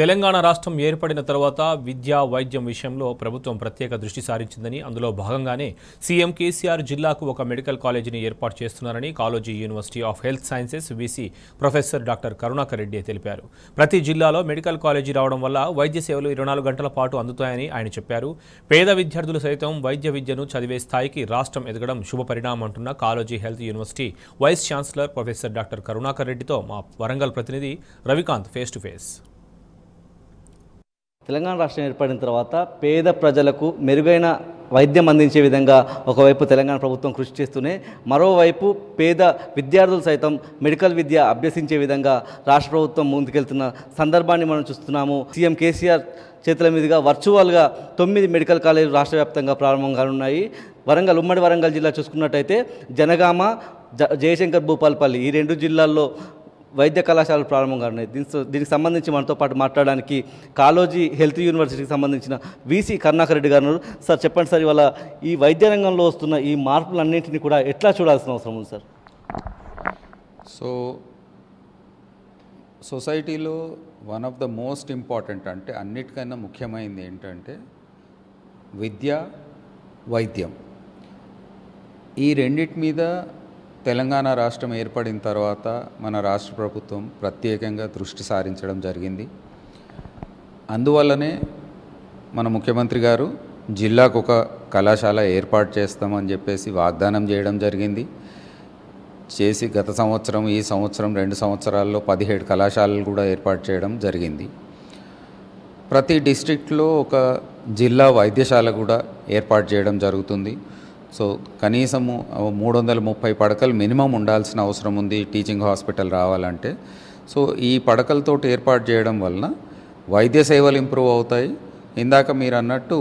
తెలంగాణ రాష్ట్రం ఏర్పడిన తర్వాత విద్యా వైద్యం విషయంలో ప్రభుత్వం ప్రత్యేక దృష్టి సారించిందని అందులో భాగంగానే సీఎం కేసీఆర్ జిల్లాకు ఒక మెడికల్ కాలేజీని ఏర్పాటు చేస్తున్నారని Kaloji university of health sciences VC professor doctor Karunakar Reddy తెలిపారు ప్రతి జిల్లాలో మెడికల్ కాలేజీ రావడం వల్ల వైద్య సేవలు ఇరవై గంటల పాటు అందుతాయని ఆయన చెప్పారు పేద విద్యార్థులు సైతం వైద్య విద్యను చదివే స్థాయికి రాష్ట్రం ఎదగడం శుభపరిణామం అంటున్న Kaloji health university vice chancellor professor doctor Karunakar రెడ్డితో మా వరంగల్ ప్రతినిధి Ravikanth face to face Telangana రాష్ట్రం ఏర్పడిన తర్వాత పేద ప్రజలకు మెరుగైన వైద్యం అందించే విధంగా ఒకవైపు తెలంగాణ ప్రభుత్వం కృషి చేస్తూనే మరోవైపు పేద విద్యార్థులు సైతం మెడికల్ విద్య అభ్యసించే విధంగా రాష్ట్ర ప్రభుత్వం ముందుకెళ్తున్న సందర్భాన్ని మనం చూస్తున్నాము సీఎం కేసీఆర్ చేతుల మీదుగా వర్చువల్గా తొమ్మిది మెడికల్ కాలేజీలు రాష్ట్ర వ్యాప్తంగా ప్రారంభం కానున్నాయి వరంగల్ ఉమ్మడి వరంగల్ జిల్లా చూసుకున్నట్టయితే జనగామ జయశంకర్ భూపాల్పల్లి ఈ రెండు జిల్లాల్లో వైద్య కళాశాల ప్రారంభం కానీ దీనితో దీనికి సంబంధించి మనతో పాటు మాట్లాడడానికి కాలోజీ హెల్త్ యూనివర్సిటీకి సంబంధించిన వీసీ కరుణాకర్ రెడ్డి గారు సార్ చెప్పండి సార్ ఇవాళ ఈ వైద్య రంగంలో వస్తున్న ఈ మార్పులన్నింటినీ కూడా ఎట్లా చూడాల్సిన అవసరం ఉంది సార్ సో సొసైటీలో one of the most important అంటే అన్నిటికైనా ముఖ్యమైనది ఏంటంటే విద్య వైద్యం ఈ రెండిటి మీద తెలంగాణ రాష్ట్రం ఏర్పడిన తర్వాత మన రాష్ట్ర ప్రభుత్వం ప్రత్యేకంగా దృష్టి సారించడం జరిగింది అందువల్లనే మన ముఖ్యమంత్రి గారు జిల్లాకు ఒక కళాశాల ఏర్పాటు చేస్తామని చెప్పేసి వాగ్దానం చేయడం జరిగింది చేసి గత సంవత్సరం ఈ సంవత్సరం రెండు సంవత్సరాల్లో పదిహేడు కళాశాలలు కూడా ఏర్పాటు చేయడం జరిగింది ప్రతి డిస్టిక్లో ఒక జిల్లా వైద్యశాల కూడా ఏర్పాటు చేయడం జరుగుతుంది సో కనీసము మూడు వందల ముప్పై పడకలు మినిమం ఉండాల్సిన అవసరం ఉంది టీచింగ్ హాస్పిటల్ రావాలంటే సో ఈ పడకలతో ఏర్పాటు చేయడం వలన వైద్య సేవలు ఇంప్రూవ్ అవుతాయి ఇందాక మీరు అన్నట్టు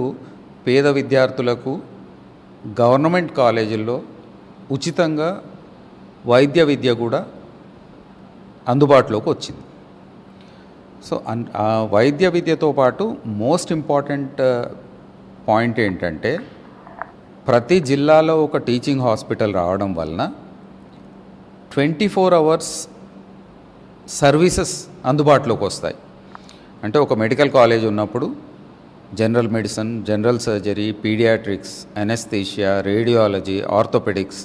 పేద విద్యార్థులకు గవర్నమెంట్ కాలేజీల్లో ఉచితంగా వైద్య విద్య కూడా అందుబాటులోకి వచ్చింది సో వైద్య విద్యతో పాటు మోస్ట్ ఇంపార్టెంట్ పాయింట్ ఏంటంటే ప్రతి జిల్లాలో ఒక టీచింగ్ హాస్పిటల్ రావడం వలన ట్వంటీ ఫోర్ అవర్స్ సర్వీసెస్ అందుబాటులోకి వస్తాయి అంటే ఒక మెడికల్ కాలేజ్ ఉన్నప్పుడు general medicine general surgery paediatrics anaesthesia radiology orthopaedics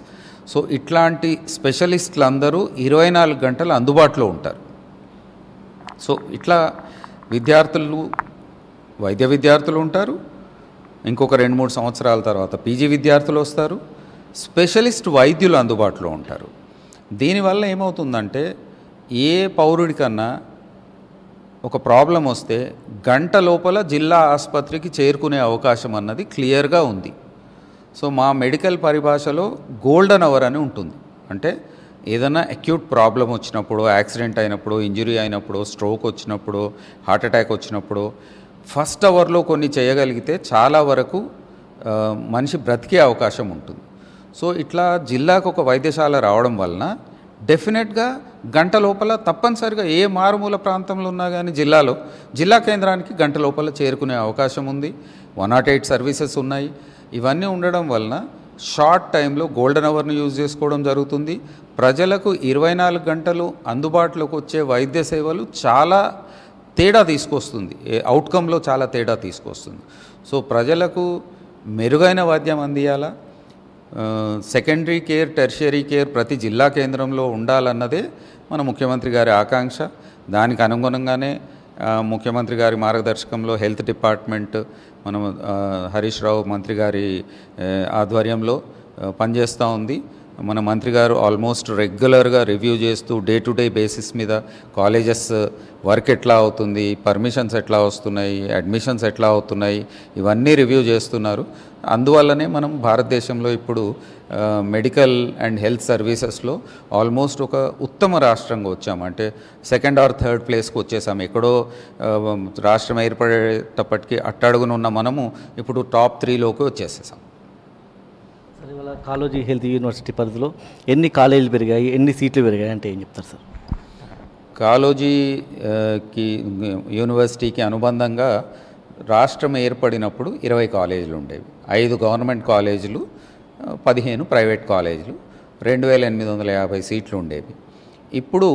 so ఇట్లాంటి స్పెషలిస్టులు అందరూ ఇరవై నాలుగు గంటలు అందుబాటులో ఉంటారు సో ఇట్లా విద్యార్థులు వైద్య విద్యార్థులు ఉంటారు ఇంకొక రెండు మూడు సంవత్సరాల తర్వాత పీజీ విద్యార్థులు వస్తారు స్పెషలిస్ట్ వైద్యులు అందుబాటులో ఉంటారు దీనివల్ల ఏమవుతుందంటే ఏ పౌరుడికన్నా ఒక ప్రాబ్లం వస్తే గంట లోపల జిల్లా ఆసుపత్రికి చేరుకునే అవకాశం అన్నది క్లియర్గా ఉంది సో మా మెడికల్ పరిభాషలో గోల్డెన్ అవర్ అని ఉంటుంది అంటే ఏదైనా అక్యూట్ ప్రాబ్లం వచ్చినప్పుడు యాక్సిడెంట్ అయినప్పుడు ఇంజురీ అయినప్పుడు స్ట్రోక్ వచ్చినప్పుడు హార్ట్ అటాక్ వచ్చినప్పుడు ఫస్ట్ అవర్లో కొన్ని చేయగలిగితే చాలా వరకు మనిషి బ్రతికే అవకాశం ఉంటుంది సో ఇట్లా జిల్లాకు ఒక వైద్యశాల రావడం వలన డెఫినెట్గా గంట లోపల తప్పనిసరిగా ఏ మారుమూల ప్రాంతంలో ఉన్నా కానీ జిల్లాలో జిల్లా కేంద్రానికి గంట లోపల చేరుకునే అవకాశం ఉంది వన్ నాట్ ఎయిట్ సర్వీసెస్ ఉన్నాయి ఇవన్నీ ఉండడం వలన షార్ట్ టైంలో గోల్డెన్ అవర్ని యూజ్ చేసుకోవడం జరుగుతుంది ప్రజలకు ఇరవై నాలుగు గంటలు అందుబాటులోకి వచ్చే వైద్య సేవలు చాలా తేడా తీసుకొస్తుంది అవుట్కంలో చాలా తేడా తీసుకొస్తుంది సో ప్రజలకు మెరుగైన వాద్యం అందియాలా సెకండరీ కేర్ టెర్షరీ కేర్ ప్రతి జిల్లా కేంద్రంలో ఉండాలన్నదే మన ముఖ్యమంత్రి గారి ఆకాంక్ష దానికి అనుగుణంగానే ముఖ్యమంత్రి గారి మార్గదర్శకంలో హెల్త్ డిపార్ట్మెంట్ మనం హరీష్ రావు మంత్రి గారి ఆధ్వర్యంలో పనిచేస్తూ ఉంది మన మంత్రి గారు ఆల్మోస్ట్ రెగ్యులర్గా రివ్యూ చేస్తూ డే టు డే బేసిస్ మీద కాలేజెస్ వర్క్ ఎట్లా అవుతుంది పర్మిషన్స్ ఎట్లా వస్తున్నాయి అడ్మిషన్స్ ఎట్లా అవుతున్నాయి ఇవన్నీ రివ్యూ చేస్తున్నారు అందువల్లనే మనం భారతదేశంలో ఇప్పుడు మెడికల్ అండ్ హెల్త్ సర్వీసెస్లో ఆల్మోస్ట్ ఒక ఉత్తమ రాష్ట్రంగా వచ్చాము అంటే సెకండ్ ఆర్ థర్డ్ ప్లేస్కి వచ్చేసాము ఎక్కడో రాష్ట్రం ఏర్పడేటప్పటికీ అట్టడుగునున్న మనము ఇప్పుడు టాప్ త్రీలోకి వచ్చేసేసాం కాలోజీ హెల్త్ యూనివర్సిటీ పరిధిలో ఎన్ని కాలేజీలు పెరిగాయి ఎన్ని సీట్లు పెరిగాయి అంటే ఏం చెప్తారు సార్ కాలోజీకి యూనివర్సిటీకి అనుబంధంగా రాష్ట్రం ఏర్పడినప్పుడు ఇరవై కాలేజీలు ఉండేవి ఐదు గవర్నమెంట్ కాలేజీలు పదిహేను ప్రైవేట్ కాలేజీలు రెండు వేల ఎనిమిది వందల యాభై సీట్లు ఉండేవి ఇప్పుడు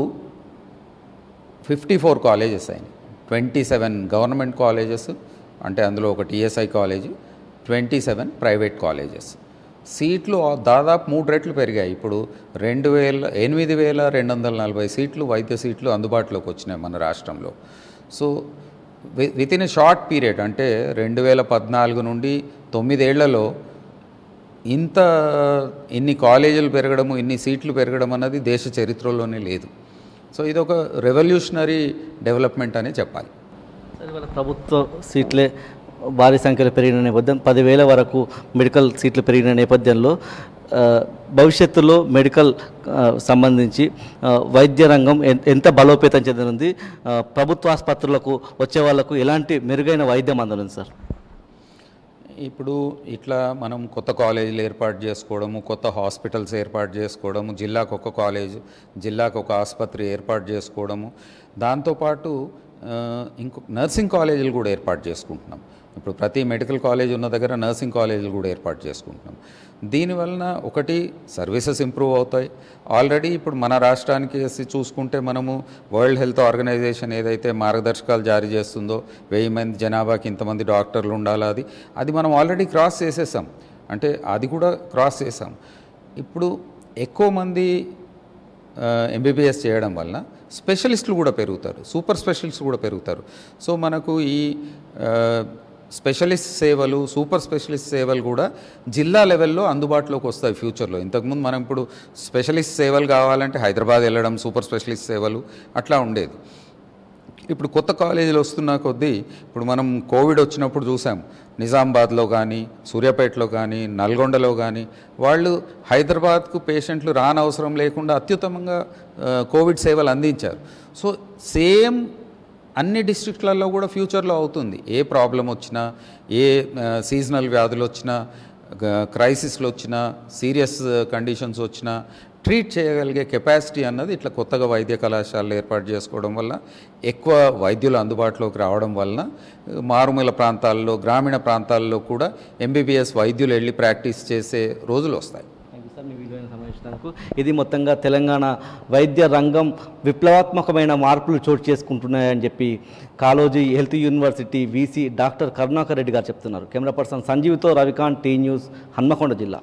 ఫిఫ్టీ ఫోర్ కాలేజెస్ అయినాయి ట్వంటీ సెవెన్ గవర్నమెంట్ కాలేజెస్ అంటే అందులో ఒక TSI college twenty seven private colleges సీట్లు దాదాపు మూడు రెట్లు పెరిగాయి ఇప్పుడు రెండు వేల ఎనిమిది వేల రెండు వందల నలభై సీట్లు వైద్య సీట్లు అందుబాటులోకి వచ్చినాయి మన రాష్ట్రంలో so within short period అంటే రెండు వేల పద్నాలుగు నుండి తొమ్మిదేళ్లలో ఇంత ఇన్ని కాలేజీలు పెరగడము ఇన్ని సీట్లు పెరగడం అన్నది దేశ చరిత్రలోనే లేదు సో ఇది ఒక రెవల్యూషనరీ డెవలప్మెంట్ అనే చెప్పాలి ప్రభుత్వ సీట్లే భారీ సంఖ్యలో పెరిగిన నేపథ్యం పదివేల వరకు మెడికల్ సీట్లు పెరిగిన నేపథ్యంలో భవిష్యత్తులో మెడికల్ సంబంధించి వైద్య రంగం ఎంత బలోపేతం చెందనుంది ప్రభుత్వ ఆసుపత్రులకు వచ్చే వాళ్ళకు ఎలాంటి మెరుగైన వైద్యం అందనుంది సార్ ఇప్పుడు ఇట్లా మనం కొత్త కాలేజీలు ఏర్పాటు చేసుకోవడము కొత్త హాస్పిటల్స్ ఏర్పాటు చేసుకోవడము జిల్లాకు ఒక కాలేజ్ జిల్లాకు ఒక ఆసుపత్రి ఏర్పాటు చేసుకోవడము దాంతోపాటు ఇంకో నర్సింగ్ కాలేజీలు కూడా ఏర్పాటు చేసుకుంటున్నాం ఇప్పుడు ప్రతి మెడికల్ కాలేజ్ ఉన్న దగ్గర నర్సింగ్ కాలేజీలు కూడా ఏర్పాటు చేసుకుంటున్నాం దీనివలన ఒకటి సర్వీసెస్ ఇంప్రూవ్ అవుతాయి ఆల్రెడీ ఇప్పుడు మన రాష్ట్రానికి చూసుకుంటే మనము వరల్డ్ హెల్త్ ఆర్గనైజేషన్ ఏదైతే మార్గదర్శకాలు జారీ చేస్తుందో వెయ్యి మంది జనాభాకి ఇంతమంది డాక్టర్లు ఉండాలా అది అది మనం ఆల్రెడీ క్రాస్ చేసేసాం అంటే అది కూడా క్రాస్ చేసాం ఇప్పుడు ఎక్కువ మంది ఎంబీబీఎస్ చేయడం వలన స్పెషలిస్టులు కూడా పెరుగుతారు సూపర్ స్పెషలిస్ట్ కూడా పెరుగుతారు సో మనకు ఈ స్పెషలిస్ట్ సేవలు సూపర్ స్పెషలిస్ట్ సేవలు కూడా జిల్లా లెవెల్లో అందుబాటులోకి వస్తాయి ఫ్యూచర్లో ఇంతకుముందు మనం ఇప్పుడు స్పెషలిస్ట్ సేవలు కావాలంటే హైదరాబాద్ వెళ్ళడం సూపర్ స్పెషలిస్ట్ సేవలు అట్లా ఉండేది ఇప్పుడు కొత్త కాలేజీలు వస్తున్న కొద్దీ ఇప్పుడు మనం కోవిడ్ వచ్చినప్పుడు చూసాం నిజామాబాద్లో కానీ సూర్యాపేటలో కానీ నల్గొండలో కానీ వాళ్ళు హైదరాబాద్కు పేషెంట్లు రానవసరం లేకుండా అత్యుత్తమంగా కోవిడ్ సేవలు అందించారు సో సేమ్ అన్ని డిస్ట్రిక్ట్లలో కూడా ఫ్యూచర్లో అవుతుంది ఏ ప్రాబ్లం వచ్చినా ఏ సీజనల్ వ్యాధులు వచ్చినా క్రైసిస్లు వచ్చినా సీరియస్ కండిషన్స్ వచ్చినా ట్రీట్ చేయగలిగే కెపాసిటీ అన్నది ఇట్లా కొత్తగా వైద్య కళాశాలలు ఏర్పాటు చేసుకోవడం వల్ల ఎక్కువ వైద్యులు అందుబాటులోకి రావడం వలన మారుమూల ప్రాంతాల్లో గ్రామీణ ప్రాంతాల్లో కూడా ఎంబీబీఎస్ వైద్యులు వెళ్ళి ప్రాక్టీస్ చేసే రోజులు వస్తాయి సార్ వీలైన విలువైన ఇది మొత్తంగా తెలంగాణ వైద్య రంగం విప్లవాత్మకమైన మార్పులు చోటు చేసుకుంటున్నాయని చెప్పి Kaloji health university VC doctor Karunakar Reddy garu చెప్తున్నారు కెమెరా పర్సన్ సంజీవ్తో రవికాంత్ టీ న్యూస్ హన్మకొండ జిల్లా